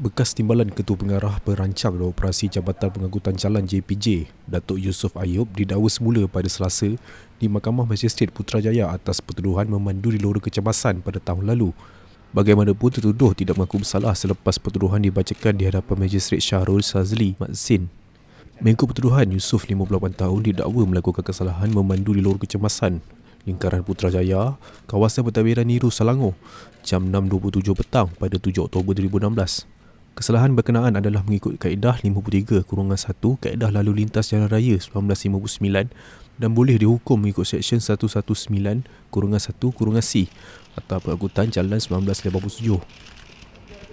bekas timbalan Ketua Pengarah Perancang dan Operasi Jabatan Pengangkutan Jalan JPJ, Datuk Yusof Ayub didakwa semula pada Selasa di Mahkamah Magistrate Putrajaya atas pertuduhan memandu di lorong kecemasan pada tahun lalu. Bagaimanapun tertuduh tidak mengaku bersalah selepas pertuduhan dibacakan di hadapan Magistrate Syahrul Sazli Maksin. Mengikut pertuduhan, Yusof 58 tahun didakwa melakukan kesalahan memandu di lorong kecemasan lingkaran Putrajaya, kawasan pertabiran Niru, Selangor, jam 6.27 petang pada 7 Oktober 2016. Kesalahan berkenaan adalah mengikut kaedah 53 kurungan 1 kaedah lalu lintas jalan raya 1959 dan boleh dihukum mengikut seksyen 119 kurungan 1 kurungan C atau perakutan jalan 1987.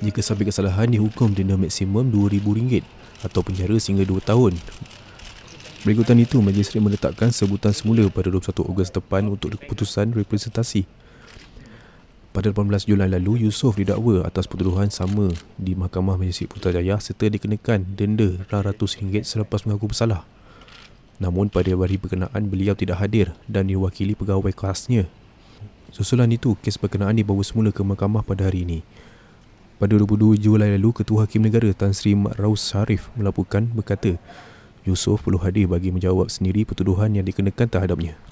Jika sampai kesalahan dihukum denda maksimum RM2,000 atau penjara sehingga 2 tahun. Berikutan itu, Majlis Seri meletakkan sebutan semula pada 21 Ogos depan untuk keputusan representasi pada 18 Julai lalu Yusof didakwa atas pertuduhan sama di Mahkamah Majlis Putrajaya serta dikenakan denda ratus 100 selepas mengaku bersalah. Namun pada hari berkenaan beliau tidak hadir dan diwakili pegawai kerasnya. Susulan itu, kes berkenaan dibawa semula ke mahkamah pada hari ini. Pada 22 Julai lalu, Ketua Hakim Negara Tan Sri Mat Raus Sharif melaporkan berkata, Yusof perlu hadir bagi menjawab sendiri pertuduhan yang dikenakan terhadapnya.